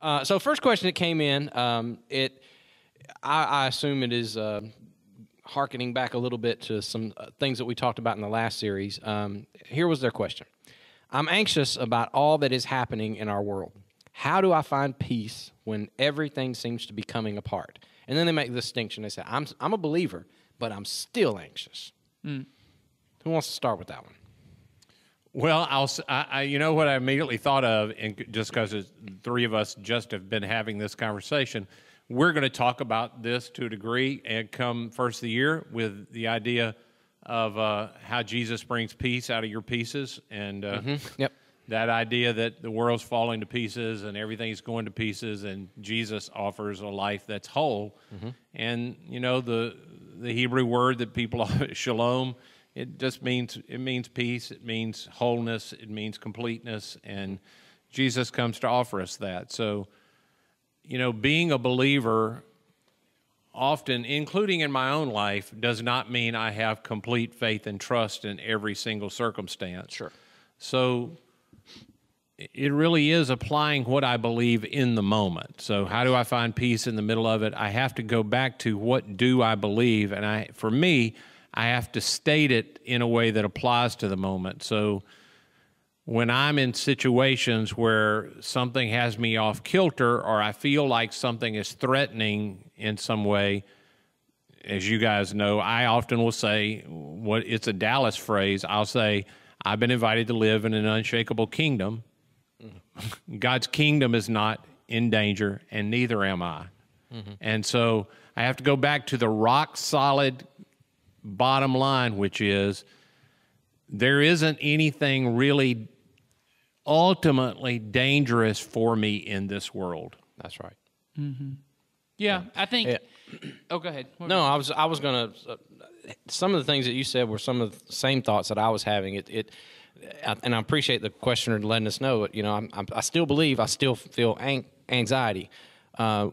Uh, so first question that came in, um, it I, I, assume it is uh, harkening back a little bit to some uh, things that we talked about in the last series. Um, here was their question: I'm anxious about all that is happening in our world. How do I find peace when everything seems to be coming apart? And then they make the distinction. They say, "I'm I'm a believer, but I'm still anxious." Mm. Who wants to start with that one? Well, I'll, I, I, you know what I immediately thought of, and just because three of us just have been having this conversation, we're going to talk about this to a degree and come first of the year with the idea of uh, how Jesus brings peace out of your pieces and uh, mm -hmm. yep. that idea that the world's falling to pieces and everything's going to pieces and Jesus offers a life that's whole. Mm -hmm. And, you know, the, the Hebrew word that people, shalom, it just means it means peace, it means wholeness, it means completeness, and Jesus comes to offer us that. So, you know, being a believer often, including in my own life, does not mean I have complete faith and trust in every single circumstance. Sure. So it really is applying what I believe in the moment. So how do I find peace in the middle of it? I have to go back to what do I believe? And I for me, I have to state it in a way that applies to the moment. So when I'm in situations where something has me off kilter or I feel like something is threatening in some way, as you guys know, I often will say what it's a Dallas phrase. I'll say, I've been invited to live in an unshakable kingdom. God's kingdom is not in danger, and neither am I. Mm -hmm. And so I have to go back to the rock solid bottom line, which is there isn't anything really ultimately dangerous for me in this world. That's right. Mm-hmm. Yeah, yeah, I think. Yeah. Oh, go ahead. What no, I was I was gonna. Uh, some of the things that you said were some of the same thoughts that I was having. It it. And I appreciate the questioner letting us know. You know, I'm, I'm, i still believe, I still feel ang- anxiety. Uh,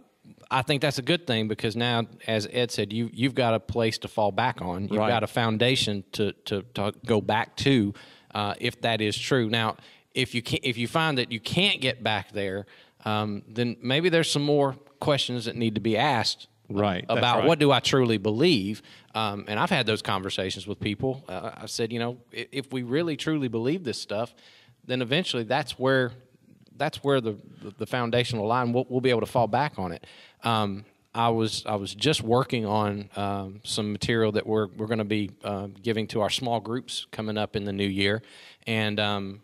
I think that's a good thing because now, as Ed said, you you've got a place to fall back on. You've right. got a foundation to to, to go back to, uh, if that is true. Now, if you can if you find that you can't get back there, um, then maybe there's some more questions that need to be asked. Right. About right. what do I truly believe? Um, and I've had those conversations with people. Uh, I said, you know, if we really truly believe this stuff, then eventually that's where that's where the, the foundational line, we'll, we'll be able to fall back on it. Um, I was I was just working on um, some material that we're we're going to be uh, giving to our small groups coming up in the new year, and um,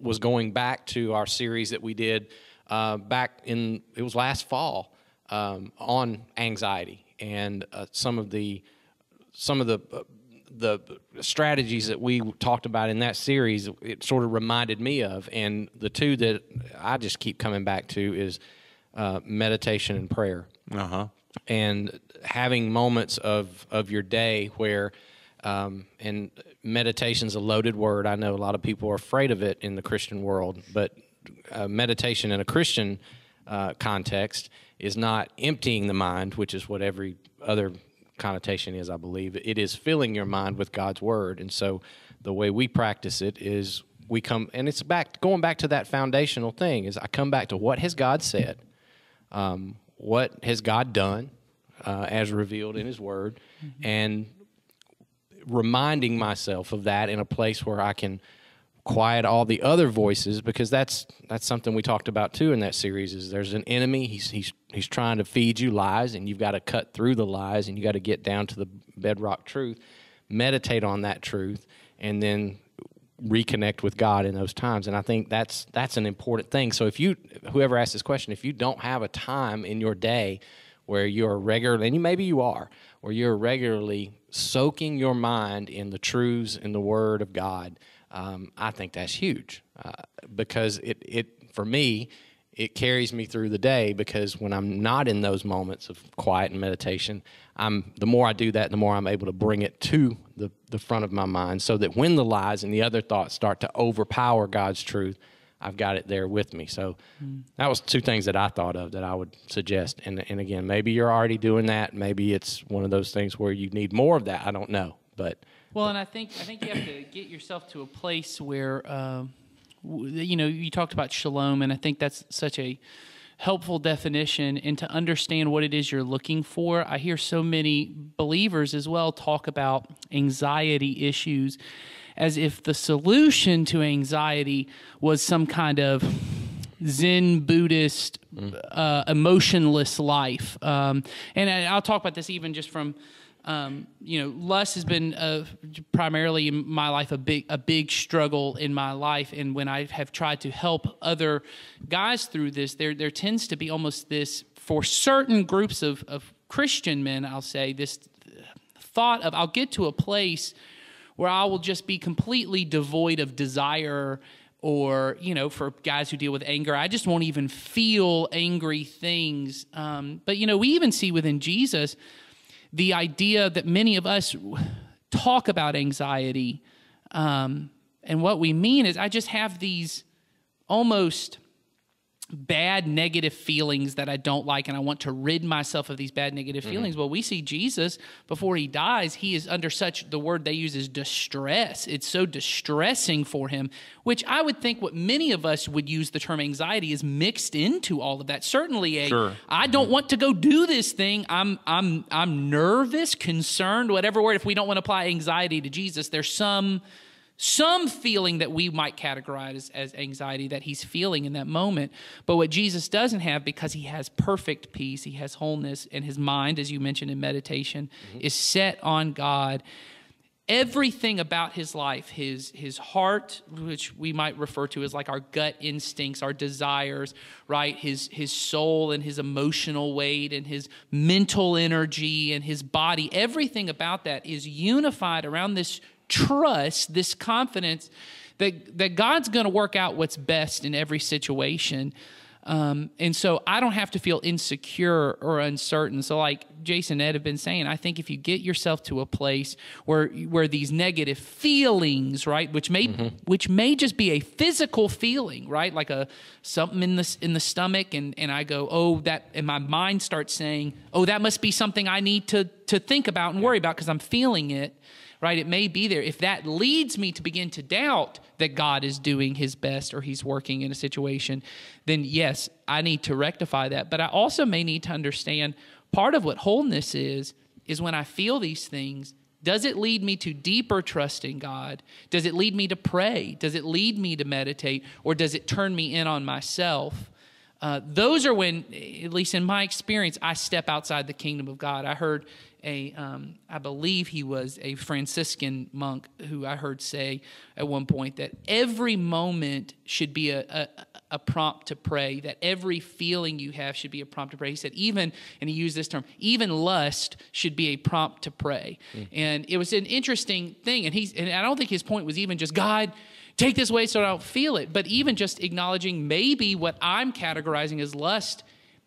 was going back to our series that we did uh, back in it was last fall um, on anxiety and uh, some of the some of the uh, the strategies that we talked about in that series, it sort of reminded me of. And the two that I just keep coming back to is uh, meditation and prayer. Uh-huh. And having moments of, of your day where, um, and meditation's a loaded word. I know a lot of people are afraid of it in the Christian world, but uh, meditation in a Christian uh, context is not emptying the mind, which is what every other connotation is, I believe. It is filling your mind with God's word. And so the way we practice it is we come, and it's back, going back to that foundational thing is I come back to what has God said? Um, what has God done uh, as revealed in his word? Mm-hmm. And reminding myself of that in a place where I can quiet all the other voices because that's that's something we talked about too in that series is there's an enemy he's he's he's trying to feed you lies and you've got to cut through the lies and you got to get down to the bedrock truth meditate on that truth and then reconnect with God in those times and I think that's that's an important thing so if you whoever asked this question if you don't have a time in your day where you're regularly and maybe you are where you're regularly soaking your mind in the truths in the word of God um, I think that's huge uh, because it, it, for me, it carries me through the day because when I'm not in those moments of quiet and meditation, I'm, the more I do that, the more I'm able to bring it to the, the front of my mind so that when the lies and the other thoughts start to overpower God's truth, I've got it there with me. So mm. that was two things that I thought of that I would suggest. And and again, maybe you're already doing that. Maybe it's one of those things where you need more of that. I don't know, but well, and I think I think you have to get yourself to a place where, um, you know, you talked about shalom, and I think that's such a helpful definition and to understand what it is you're looking for. I hear so many believers as well talk about anxiety issues as if the solution to anxiety was some kind of Zen Buddhist mm. uh, emotionless life. Um, and I'll talk about this even just from um, you know, lust has been uh, primarily in my life a big a big struggle in my life, and when I have tried to help other guys through this, there there tends to be almost this for certain groups of of Christian men, I'll say this thought of I'll get to a place where I will just be completely devoid of desire or you know for guys who deal with anger i just won't even feel angry things um, but you know we even see within jesus the idea that many of us talk about anxiety. Um, and what we mean is, I just have these almost bad negative feelings that I don't like and I want to rid myself of these bad negative mm-hmm. feelings. Mm-hmm. Well, we see Jesus before he dies, he is under such the word they use is distress. It's so distressing for him, which I would think what many of us would use the term anxiety is mixed into all of that. Certainly a sure. I don't mm-hmm. want to go do this thing. I'm I'm I'm nervous, concerned, whatever word if we don't want to apply anxiety to Jesus, there's some some feeling that we might categorize as, as anxiety that he's feeling in that moment. But what Jesus doesn't have, because he has perfect peace, he has wholeness, and his mind, as you mentioned in meditation, mm-hmm. is set on God everything about his life his his heart which we might refer to as like our gut instincts our desires right his his soul and his emotional weight and his mental energy and his body everything about that is unified around this trust, this confidence that, that God's going to work out what's best in every situation. Um, and so I don't have to feel insecure or uncertain. So, like Jason Ed have been saying, I think if you get yourself to a place where where these negative feelings, right, which may mm-hmm. which may just be a physical feeling, right, like a something in the in the stomach, and and I go, oh, that, and my mind starts saying, oh, that must be something I need to to think about and worry about because I'm feeling it right? It may be there. If that leads me to begin to doubt that God is doing his best or he's working in a situation, then yes, I need to rectify that. But I also may need to understand part of what wholeness is, is when I feel these things. Does it lead me to deeper trust in God? Does it lead me to pray? Does it lead me to meditate? Or does it turn me in on myself? Uh, those are when, at least in my experience, I step outside the kingdom of God. I heard a, um, I believe he was a Franciscan monk who I heard say at one point that every moment should be a, a, a prompt to pray, that every feeling you have should be a prompt to pray. He said, even, and he used this term, even lust should be a prompt to pray. Mm. And it was an interesting thing. And, he's, and I don't think his point was even just, God, take this away so I don't feel it, but even just acknowledging maybe what I'm categorizing as lust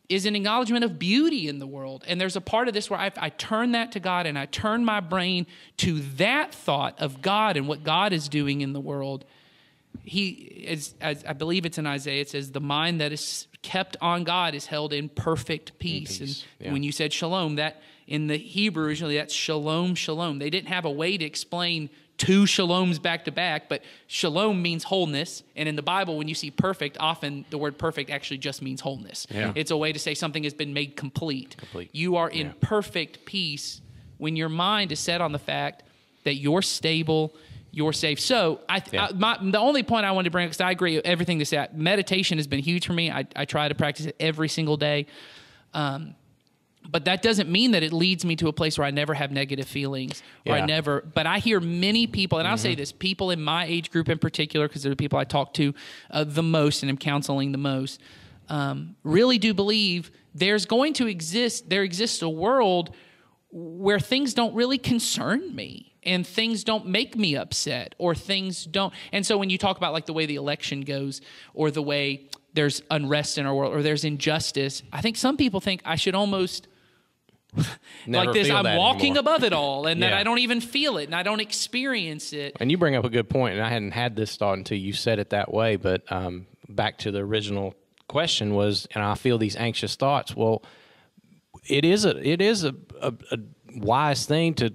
is an acknowledgement of beauty in the world. And there's a part of this where I, I, turn that to God and I turn my brain to that thought of God and what God is doing in the world. He is, I believe it's in Isaiah, it says, the mind that is kept on God is held in perfect peace. In peace. And yeah. when you said shalom, that in the Hebrew originally, that's shalom, shalom. They didn't have a way to explain two shaloms back to back, but shalom means wholeness. And in the Bible, when you see perfect, often the word perfect actually just means wholeness. Yeah. It's a way to say something has been made complete. complete. You are in yeah. perfect peace when your mind is set on the fact that you're stable, you're safe. So I, yeah. I my, the only point I wanted to bring, because I agree with everything they said, meditation has been huge for me. I, I try to practice it every single day. Um, but that doesn't mean that it leads me to a place where I never have negative feelings or yeah. I never, but I hear many people, and I'll say mm-hmm. this people in my age group in particular, because they're the people I talk to uh, the most and am counseling the most, um, really do believe there's going to exist, there exists a world where things don't really concern me and things don't make me upset or things don't. And so when you talk about like the way the election goes or the way there's unrest in our world or there's injustice, I think some people think I should almost like this i'm walking anymore. above it all and yeah. that i don't even feel it and i don't experience it and you bring up a good point and i hadn't had this thought until you said it that way but um, back to the original question was and i feel these anxious thoughts well it is a it is a, a, a wise thing to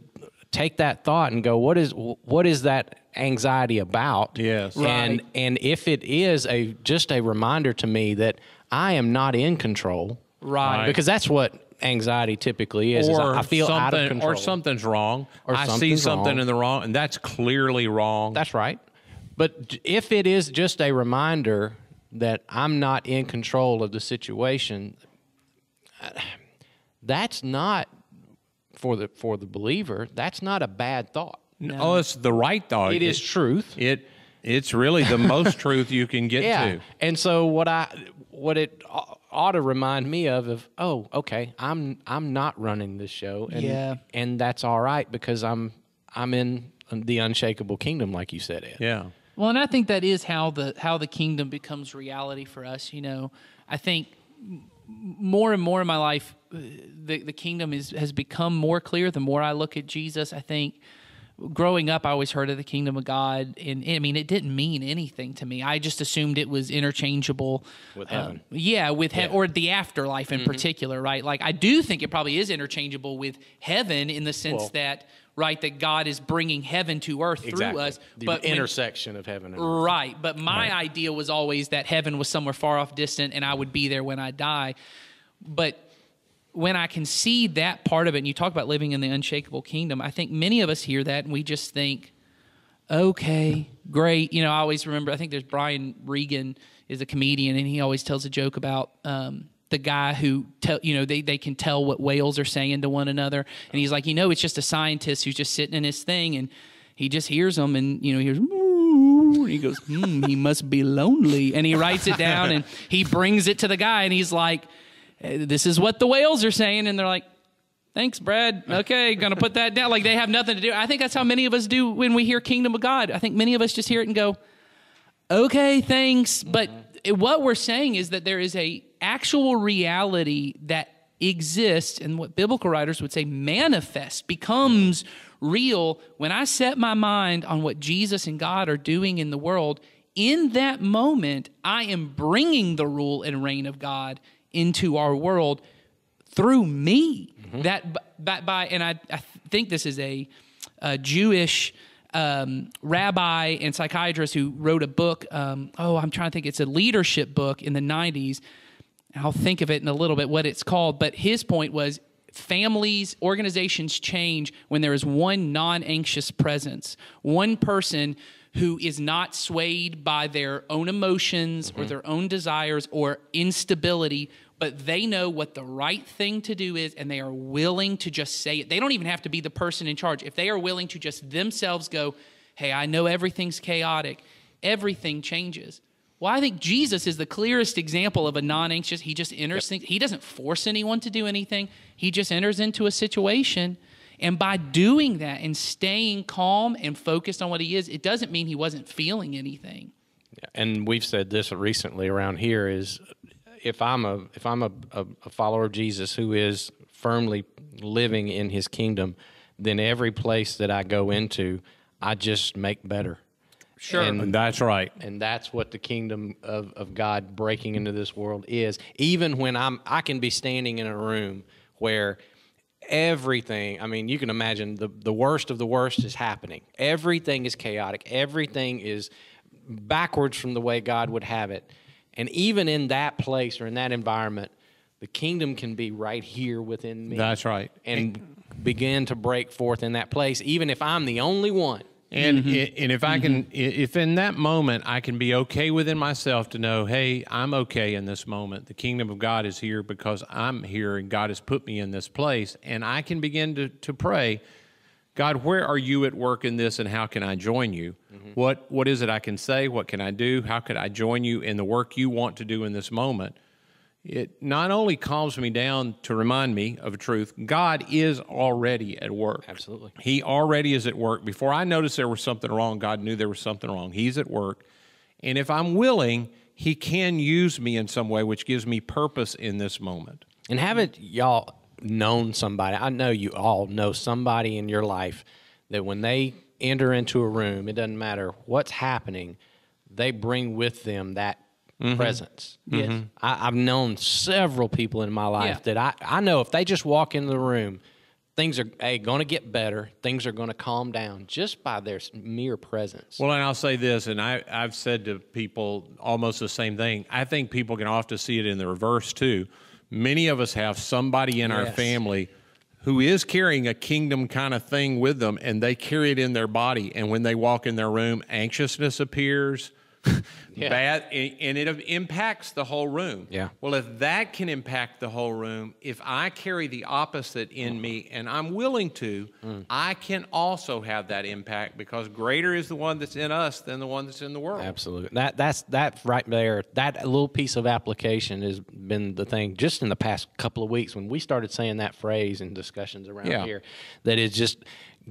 take that thought and go what is what is that anxiety about yes right. and and if it is a just a reminder to me that i am not in control right because that's what anxiety typically is, or is I, feel out of control. Or something's wrong. Or I see something wrong. in the wrong, and that's clearly wrong. That's right. But if it is just a reminder that I'm not in control of the situation, uh, that's not for the for the believer. That's not a bad thought. No, oh, it's the right thought. it, it is truth. It it's really the most truth you can get yeah. to. And so what I what it uh, ought to remind me of of oh okay i'm i'm not running this show and yeah. and that's all right because i'm i'm in the unshakable kingdom like you said it. yeah well and i think that is how the how the kingdom becomes reality for us you know i think more and more in my life uh, the the kingdom is has become more clear the more i look at jesus i think growing up, I always heard of the kingdom of God, and, and I mean, it didn't mean anything to me. I just assumed it was interchangeable with uh, heaven. yeah, with he- yeah. or the afterlife in mm-hmm. particular, right? Like, I do think it probably is interchangeable with heaven in the sense well, that right that God is bringing heaven to earth exactly. through us. The but intersection when, of heaven and earth. Right, but my right. idea was always that heaven was somewhere far off, distant, and I would be there when I die. But when I can see that part of it, and you talk about living in the unshakable kingdom, I think many of us hear that and we just think, okay, great. You know, I always remember, I think there's Brian Regan is a comedian and he always tells a joke about, um, the guy who tell you know they, they can tell what whales are saying to one another and he's like you know it's just a scientist who's just sitting in his thing and he just hears them and you know he hears he goes hmm he must be lonely and he writes it down and he brings it to the guy and he's like uh, this is what the whales are saying. And they're like, thanks, Brad. Okay, gonna put that down. Like they have nothing to do. I think that's how many of us do when we hear kingdom of God. I think many of us just hear it and go, okay, thanks. But mm-hmm. what we're saying is that there is a actual reality that exists and what biblical writers would say manifest becomes mm-hmm. real when I set my mind on what Jesus and God are doing in the world. In that moment, I am bringing the rule and reign of God into our world through me. Mm-hmm. That, by, and I, I think this is a, a Jewish um, rabbi and psychiatrist who wrote a book. Um, oh, I'm trying to think. It's a leadership book in the 90s. I'll think of it in a little bit what it's called. But his point was families, organizations change when there is one non anxious presence, one person who is not swayed by their own emotions mm-hmm. or their own desires or instability, but they know what the right thing to do is and they are willing to just say it. They don't even have to be the person in charge. If they are willing to just themselves go, hey, I know everything's chaotic, everything changes. Well, I think Jesus is the clearest example of a non anxious. He just enters yep. things. He doesn't force anyone to do anything. He just enters into a situation and by doing that and staying calm and focused on what he is, it doesn't mean he wasn't feeling anything. And we've said this recently around here is if I'm a if I'm a, a, a follower of Jesus who is firmly living in his kingdom, then every place that I go into, I just make better. Sure. And, and, that's right. And that's what the kingdom of, of God breaking into this world is. Even when I'm I can be standing in a room where everything. I mean, you can imagine the, the worst of the worst is happening. Everything is chaotic, everything is backwards from the way God would have it. And even in that place or in that environment, the kingdom can be right here within me. That's right. And, and begin to break forth in that place, even if I'm the only one and mm-hmm. and if mm-hmm. I can, if in that moment I can be okay within myself to know, hey, I'm okay in this moment. The kingdom of God is here because I'm here, and God has put me in this place. And I can begin to to pray, God, where are you at work in this, and how can I join you? Mm-hmm. What what is it I can say? What can I do? How could I join you in the work you want to do in this moment? it not only calms me down to remind me of a truth, God is already at work. Absolutely. He already is at work. Before I noticed there was something wrong, God knew there was something wrong. He's at work. And if I'm willing, He can use me in some way, which gives me purpose in this moment. And haven't y'all known somebody? I know you all know somebody in your life that when they enter into a room, it doesn't matter what's happening, they bring with them that mm-hmm. presence. Mm-hmm. I, have known several people in my life yeah. that I, I know if they just walk into the room, things are hey, going to get better. Things are going to calm down just by their mere presence. Well, and I'll say this, and I, I've said to people almost the same thing. I think people can often see it in the reverse too. Many of us have somebody in yes. our family who is carrying a kingdom kind of thing with them, and they carry it in their body. And when they walk in their room, anxiousness appears yeah. bad and it impacts the whole room yeah well if that can impact the whole room if i carry the opposite in mm. me and i'm willing to mm. i can also have that impact because greater is the one that's in us than the one that's in the world absolutely that that's that right there that little piece of application has been the thing just in the past couple of weeks when we started saying that phrase in discussions around yeah. here that is just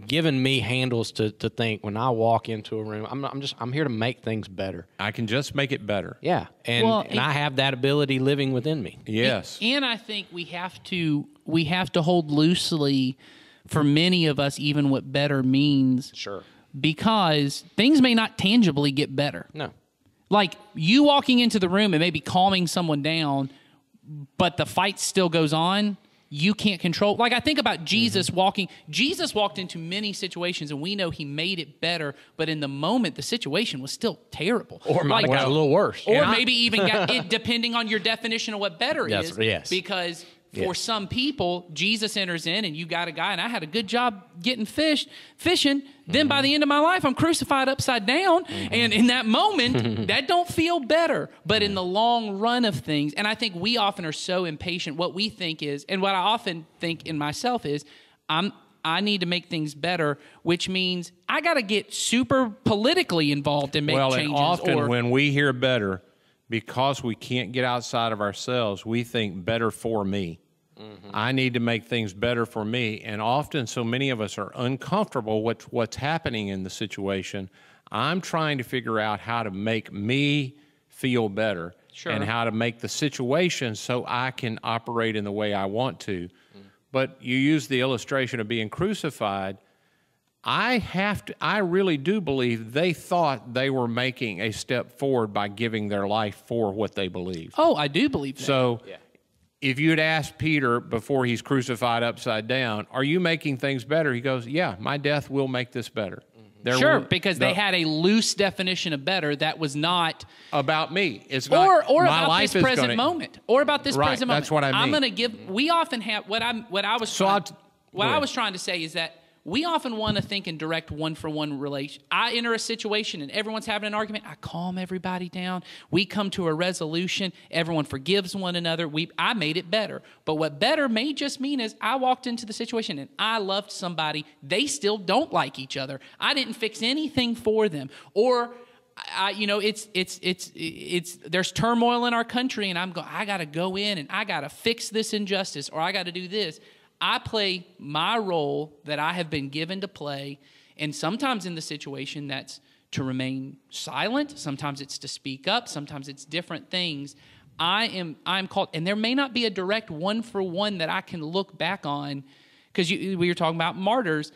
given me handles to, to think when I walk into a room. I'm, I'm just I'm here to make things better. I can just make it better. Yeah, and well, and, and I have that ability living within me. Yes, and, and I think we have to we have to hold loosely for many of us even what better means. Sure, because things may not tangibly get better. No, like you walking into the room and maybe calming someone down, but the fight still goes on you can't control. Like I think about mm-hmm. Jesus mm-hmm. walking. Jesus walked into many situations, and we know he made it better. But in the moment, the situation was still terrible, or might like, got a little worse, or yeah. maybe even got it, depending on your definition of what better is. Yes, because for yeah. some people, Jesus enters in and you got a guy, and I had a good job getting fish, fishing. Mm-hmm. Then by mm-hmm. the end of my life, I'm crucified upside down. Mm-hmm. And in that moment, that don't feel better. But in the long run of things, and I think we often are so impatient. What we think is, and what I often think in myself is, I'm I need to make things better, which means I got to get super politically involved and make well, changes. Well, often or, when we hear better, because we can't get outside of ourselves, we think better for me. Mm-hmm. I need to make things better for me. And often, so many of us are uncomfortable with what's happening in the situation. I'm trying to figure out how to make me feel better sure. and how to make the situation so I can operate in the way I want to. Mm. But you use the illustration of being crucified. I have to, I really do believe they thought they were making a step forward by giving their life for what they believed. Oh, I do believe that. So yeah. if you had asked Peter before he's crucified upside down, are you making things better? He goes, yeah, my death will make this better. Mm-hmm. There sure, because the, they had a loose definition of better that was not about me. It's about, or or about this present gonna, moment, or about this right, present moment. That's what I mean. I'm going to give. We often have what I'm what I was. So trying, what I was trying to say is that we often want to think in direct one for one relation. I enter a situation and everyone's having an argument. I calm everybody down. We come to a resolution. Everyone forgives one another. We, I made it better. But what better may just mean is I walked into the situation and I loved somebody. They still don't like each other. I didn't fix anything for them. Or, I, you know, it's it's it's it's there's turmoil in our country, and I'm going. I got to go in and I got to fix this injustice, or I got to do this. I play my role that I have been given to play. And sometimes in the situation, that's to remain silent. Sometimes it's to speak up. Sometimes it's different things. I am I am called, and there may not be a direct one for one that I can look back on, because we were talking about martyrs.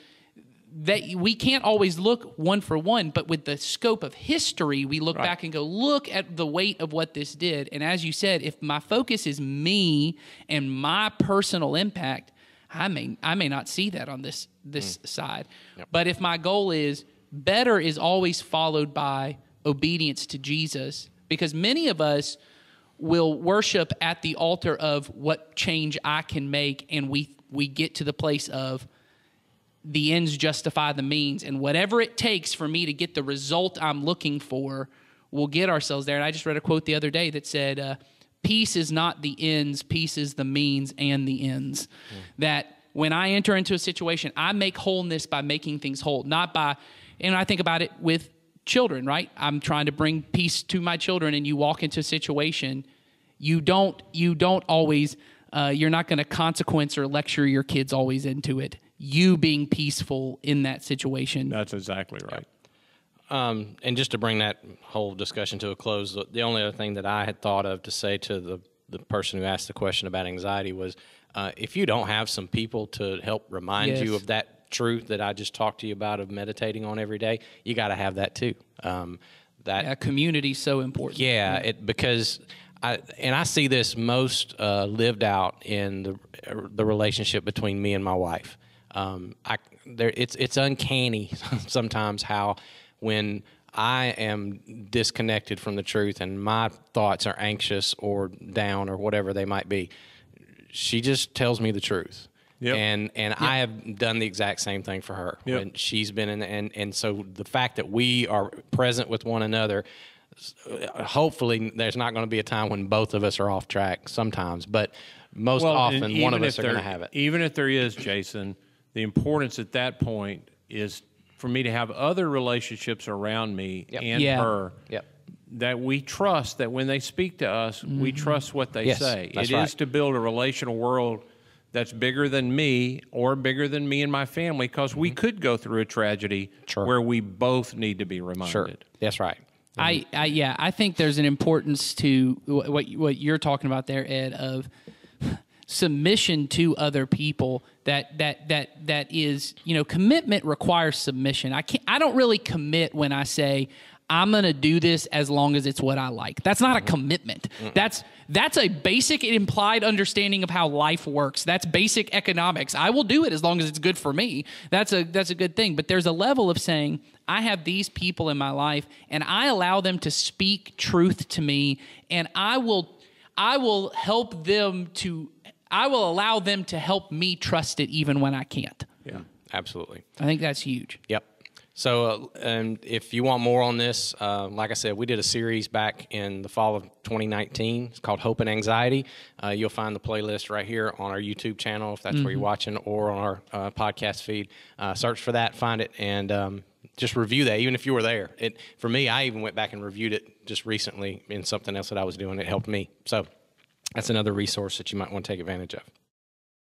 That we can't always look one for one, but with the scope of history, we look right. back and go, look at the weight of what this did. And as you said, if my focus is me and my personal impact, I may I may not see that on this this mm. side. Yep. But if my goal is better is always followed by obedience to Jesus because many of us will worship at the altar of what change I can make and we we get to the place of the ends justify the means and whatever it takes for me to get the result I'm looking for we will get ourselves there and I just read a quote the other day that said uh, peace is not the ends, peace is the means and the ends. That when I enter into a situation, I make wholeness by making things whole, not by, and I think about it with children, right? I'm trying to bring peace to my children, and you walk into a situation, you don't, you don't always, uh, you're not going to consequence or lecture your kids always into it. You being peaceful in that situation. That's exactly right. Um, and just to bring that whole discussion to a close, the only other thing that I had thought of to say to the, the person who asked the question about anxiety was uh, if you don't have some people to help remind yes. you of that truth that I just talked to you about of meditating on every day, you got to have that too. Um, that yeah, community so important. Yeah, yeah. It, because I, and I see this most uh, lived out in the the relationship between me and my wife. Um, I there it's it's uncanny sometimes how when I am disconnected from the truth and my thoughts are anxious or down or whatever they might be. She just tells me the truth. Yep. And and yep. I have done the exact same thing for her. Yep. And she's been in and and so the fact that we are present with one another hopefully there's not going to be a time when both of us are off track sometimes, but most well, often one of us are going to have it. Even if there is, Jason, the importance at that point is for me to have other relationships around me yep. and yeah. her yep. that we trust that when they speak to us, mm-hmm. we trust what they yes, say. It right. is to build a relational world that's bigger than me or bigger than me and my family because mm-hmm. we could go through a tragedy sure. where we both need to be reminded. Sure. That's right. Mm-hmm. I, I, yeah, I think there's an importance to what what you're talking about there, Ed, of – submission to other people that that that that is you know commitment requires submission i can't i don't really commit when i say i'm going to do this as long as it's what i like that's not a mm-hmm. commitment that's that's a basic implied understanding of how life works that's basic economics i will do it as long as it's good for me that's a that's a good thing but there's a level of saying I have these people in my life and I allow them to speak truth to me and I will I will help them to I will allow them to help me trust it even when I can't. Yeah, absolutely. I think that's huge. Yep. So, uh, and if you want more on this, uh, like I said, we did a series back in the fall of 2019. It's called Hope and Anxiety. Uh, you'll find the playlist right here on our YouTube channel, if that's mm-hmm. where you're mm-hmm. watching, or on our uh, podcast feed. Uh, search for that, find it, and um, just review that. Even if you were there, it for me, I even went back and reviewed it just recently in something else that I was doing. It helped me. So that's another resource that you might want to take advantage of.